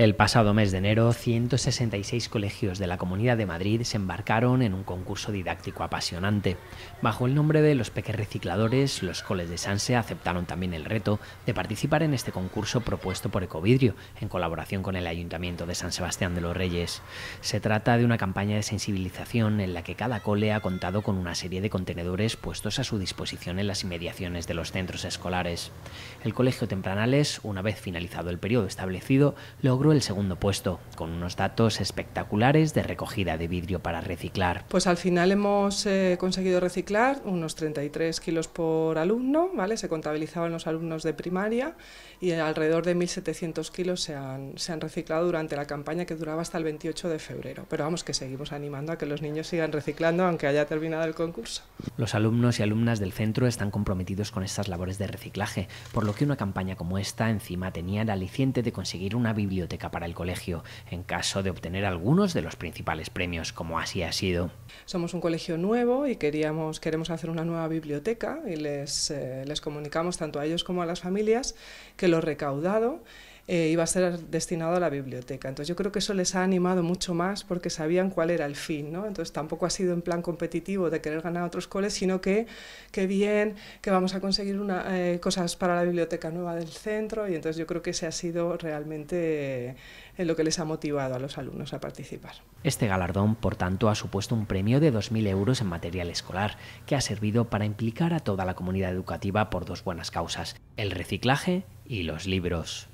El pasado mes de enero, 166 colegios de la Comunidad de Madrid se embarcaron en un concurso didáctico apasionante. Bajo el nombre de Los Peques Recicladores, los coles de Sanse aceptaron también el reto de participar en este concurso propuesto por Ecovidrio, en colaboración con el Ayuntamiento de San Sebastián de los Reyes. Se trata de una campaña de sensibilización en la que cada cole ha contado con una serie de contenedores puestos a su disposición en las inmediaciones de los centros escolares. El Colegio Tempranales, una vez finalizado el periodo establecido, logró el segundo puesto, con unos datos espectaculares de recogida de vidrio para reciclar. Pues al final hemos eh, conseguido reciclar unos 33 kilos por alumno, ¿vale? Se contabilizaban los alumnos de primaria y alrededor de 1.700 kilos se han, se han reciclado durante la campaña que duraba hasta el 28 de febrero. Pero vamos que seguimos animando a que los niños sigan reciclando aunque haya terminado el concurso. Los alumnos y alumnas del centro están comprometidos con estas labores de reciclaje, por lo que una campaña como esta encima tenía el aliciente de conseguir una biblioteca para el colegio, en caso de obtener algunos de los principales premios, como así ha sido. Somos un colegio nuevo y queríamos, queremos hacer una nueva biblioteca y les, eh, les comunicamos tanto a ellos como a las familias que lo recaudado eh, iba a ser destinado a la biblioteca. Entonces yo creo que eso les ha animado mucho más porque sabían cuál era el fin. ¿no? Entonces tampoco ha sido en plan competitivo de querer ganar a otros coles, sino que, qué bien, que vamos a conseguir eh, cosas para la biblioteca nueva del centro. Y entonces yo creo que ese ha sido realmente eh, lo que les ha motivado a los alumnos a participar. Este galardón, por tanto, ha supuesto un premio de 2.000 euros en material escolar, que ha servido para implicar a toda la comunidad educativa por dos buenas causas, el reciclaje y los libros.